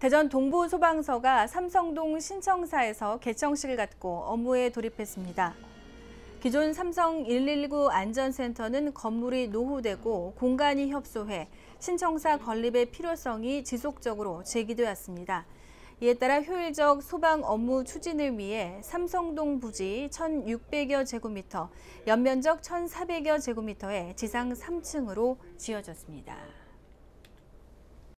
대전 동부소방서가 삼성동 신청사에서 개청식을 갖고 업무에 돌입했습니다. 기존 삼성 119 안전센터는 건물이 노후되고 공간이 협소해 신청사 건립의 필요성이 지속적으로 제기되었습니다. 이에 따라 효율적 소방 업무 추진을 위해 삼성동 부지 1,600여 제곱미터, 연면적 1,400여 제곱미터의 지상 3층으로 지어졌습니다.